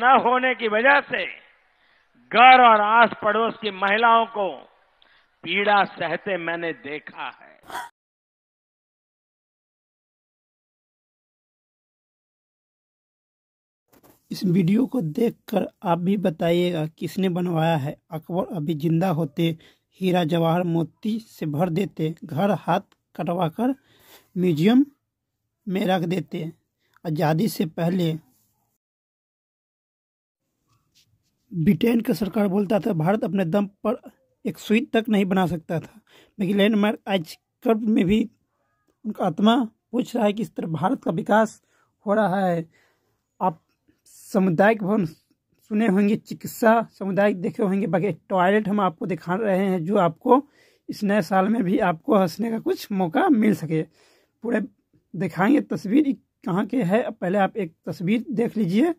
न होने की वजह से घर और आस पड़ोस की महिलाओं को पीड़ा सहते मैंने देखा है इस वीडियो को देखकर आप भी बताइएगा किसने बनवाया है अकबर अभी जिंदा होते हीरा जवाहर मोती से भर देते घर हाथ कटवा कर म्यूजियम में रख देते आज़ादी से पहले ब्रिटेन का सरकार बोलता था भारत अपने दम पर एक सुई तक नहीं बना सकता था लेकिन लैंडमार्क आज कर्व में भी उनका आत्मा पूछ रहा है कि इस तरह भारत का विकास हो रहा है आप सामुदायिक भवन सुने होंगे चिकित्सा सामुदायिक देखे होंगे बाकी टॉयलेट हम आपको दिखा रहे हैं जो आपको इस नए साल में भी आपको हंसने का कुछ मौका मिल सके पूरे दिखाएंगे तस्वीर कहाँ के है पहले आप एक तस्वीर देख लीजिए